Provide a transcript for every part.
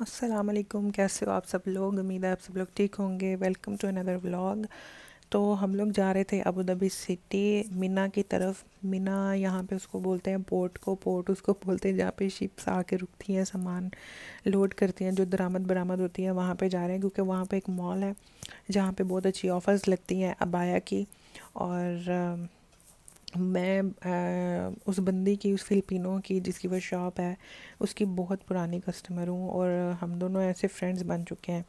वालेकुम कैसे हो आप सब लोग उम्मीद है आप सब लोग ठीक होंगे वेलकम टू अनदर व्लॉग तो हम लोग जा रहे थे अबू धाबी सिटी मिना की तरफ मिना यहाँ पे उसको बोलते हैं पोर्ट को पोर्ट उसको बोलते हैं जहाँ पे शिप्स आके रुकती हैं सामान लोड करती हैं जो दरामद बरामद होती है वहाँ पे जा रहे हैं क्योंकि वहाँ पे एक मॉल है जहाँ पे बहुत अच्छी ऑफ़र्स लगती हैं अबाया की और मैं आ, उस बंदी की उस फिलिपिनो की जिसकी वह शॉप है उसकी बहुत पुरानी कस्टमर हूँ और हम दोनों ऐसे फ्रेंड्स बन चुके हैं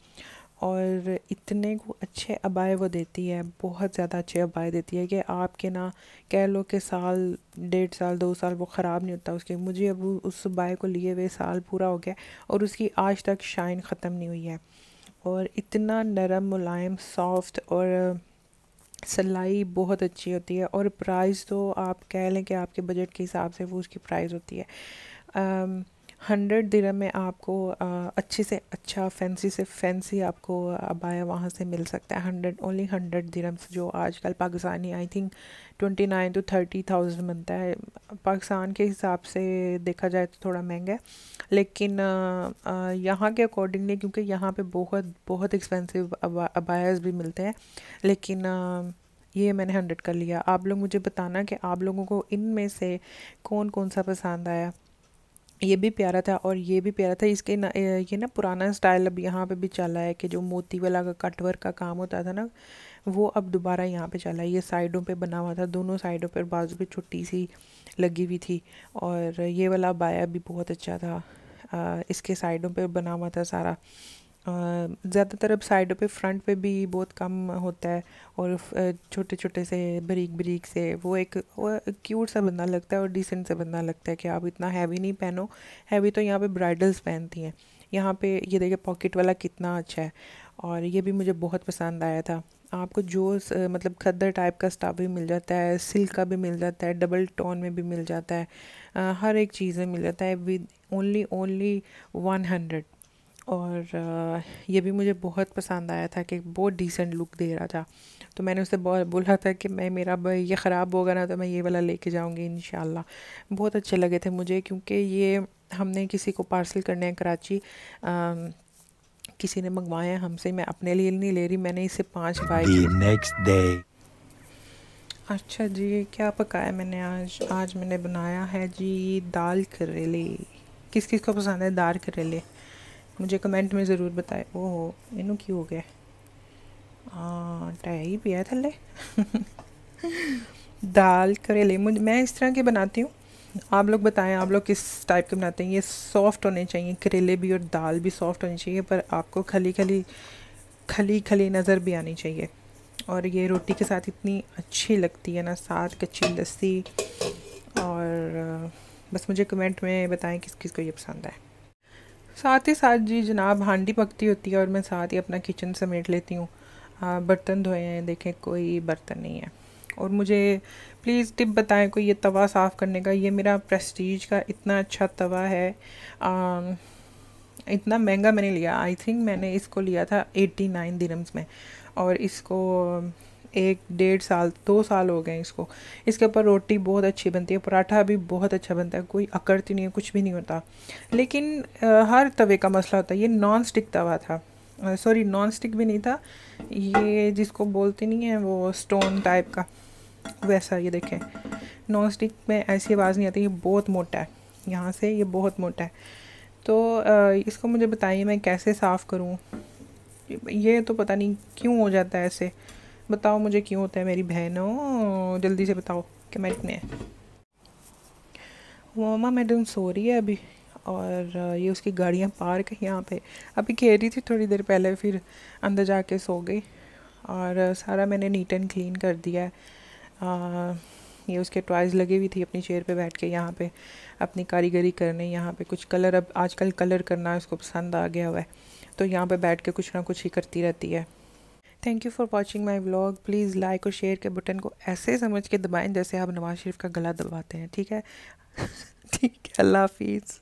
और इतने को अच्छे अबाए वो देती है बहुत ज़्यादा अच्छे अबाए देती है कि आपके ना कह लो कि साल डेढ़ साल दो साल वो ख़राब नहीं होता उसके मुझे अब उस बाय को लिए हुए साल पूरा हो गया और उसकी आज तक शाइन ख़त्म नहीं हुई है और इतना नरम मुलायम सॉफ्ट और सिलाई बहुत अच्छी होती है और प्राइस तो आप कह लें कि आपके बजट के हिसाब से वो उसकी प्राइस होती है हंड्रेड दिरम में आपको अच्छे से अच्छा फैंसी से फैंसी आपको अबाया वहाँ से मिल सकता है हंड्रेड ओनली हंड्रेड दिरम्स जो आजकल Pakistani I think twenty nine to thirty thousand बनता है पाकिस्तान के हिसाब से देखा जाए तो थोड़ा महंगा है लेकिन यहाँ के अकॉर्डिंगली क्योंकि यहाँ पे बहुत बहुत एक्सपेंसिव अबा, अबायास भी मिलते हैं लेकिन आ, ये मैंने हंड्रेड कर लिया आप लोग मुझे बताना कि आप लोगों को इन में से कौन कौन सा पसंद आया ये भी प्यारा था और ये भी प्यारा था इसके ना ये ना पुराना स्टाइल अब यहाँ पे भी चला है कि जो मोती वाला का कटवर का काम होता था ना वो अब दोबारा यहाँ पे चला है ये साइडों पे बना हुआ था दोनों साइडों पर बाजू पे छोटी सी लगी हुई थी और ये वाला बाया भी बहुत अच्छा था आ, इसके साइडों पे बना हुआ था सारा ज़्यादातर अब साइडों पे फ्रंट पे भी बहुत कम होता है और छोटे छोटे से बरीक बरीक से वो एक वो क्यूट सा बंदा लगता है और डिसेंट सा बंदा लगता है कि आप इतना हैवी नहीं पहनो हैवी तो यहाँ पे ब्राइडल्स पहनती हैं यहाँ पे ये देखिए पॉकेट वाला कितना अच्छा है और ये भी मुझे बहुत पसंद आया था आपको जो स, मतलब खद्दर टाइप का स्टाफ भी मिल जाता है सिल्क का भी मिल जाता है डबल टोन में भी मिल जाता है आ, हर एक चीज़ में मिल जाता है with only only one hundred और ये भी मुझे बहुत पसंद आया था कि बहुत डिसेंट लुक दे रहा था तो मैंने उससे बोला था कि मैं मेरा ये ख़राब होगा ना तो मैं ये वाला लेके जाऊँगी इन बहुत अच्छे लगे थे मुझे क्योंकि ये हमने किसी को पार्सल करने हैं कराची आ, किसी ने मंगवाए हैं हमसे मैं अपने लिए नहीं ले रही मैंने इसे पाँच बाइक नेक्स्ट डे अच्छा जी क्या पकाया मैंने आज आज मैंने बनाया है जी दाल करेले किस किस को पसंद है दाल करेले मुझे कमेंट में ज़रूर बताए ओ हो इनू क्यों हो गया हाँ टाया ही पिया थल्ले दाल करेले मुझ मैं इस तरह के बनाती हूँ आप लोग बताएं आप लोग किस टाइप के बनाते हैं ये सॉफ्ट होने चाहिए करेले भी और दाल भी सॉफ्ट होनी चाहिए पर आपको खली खली खली खली नज़र भी आनी चाहिए और ये रोटी के साथ इतनी अच्छी लगती है ना साथ कच्ची लस्सी और बस मुझे कमेंट में बताएं किस किस को ये पसंद है साथ ही साथ जी जनाब हांडी पकती होती है और मैं साथ ही अपना किचन समेट लेती हूँ बर्तन धोए हैं देखें कोई बर्तन नहीं है और मुझे प्लीज़ टिप बताएं कोई ये तवा साफ़ करने का ये मेरा प्रेस्टीज का इतना अच्छा तवा है आ, इतना महंगा मैंने लिया आई थिंक मैंने इसको लिया था एट्टी नाइन दिनम्स में और इसको एक डेढ़ साल दो साल हो गए इसको इसके ऊपर रोटी बहुत अच्छी बनती है पराठा भी बहुत अच्छा बनता है कोई अकड़ती नहीं है कुछ भी नहीं होता लेकिन आ, हर तवे का मसला होता है ये नॉन स्टिक तवा था सॉरी नॉन स्टिक भी नहीं था ये जिसको बोलते नहीं है वो स्टोन टाइप का वैसा ये देखें नॉन स्टिक में ऐसी आवाज़ नहीं आती ये बहुत मोटा है यहाँ से ये बहुत मोटा है तो इसको मुझे बताइए मैं कैसे साफ़ करूँ ये तो पता नहीं क्यों हो जाता है ऐसे बताओ मुझे क्यों होता है मेरी बहनों जल्दी से बताओ कि मैं इतने मामा मैडम तो सो रही है अभी और ये उसकी गाड़ियाँ पार्क है यहाँ पे अभी कह रही थी थोड़ी देर पहले फिर अंदर जाके सो गई और सारा मैंने नीट एंड क्लीन कर दिया है ये उसके टॉयज़ लगी हुई थी अपनी चेयर पे बैठ के यहाँ पे अपनी कारीगरी करने यहाँ पे कुछ कलर अब आजकल कलर करना उसको पसंद आ गया हुआ है तो यहाँ पे बैठ के कुछ ना कुछ ही करती रहती है thank you for watching my blog please like और शेयर के बटन को ऐसे समझ के दबाएँ जैसे आप नवाज़ शरीफ का गला दबाते हैं ठीक है ठीक है अल्लाह हाफिज़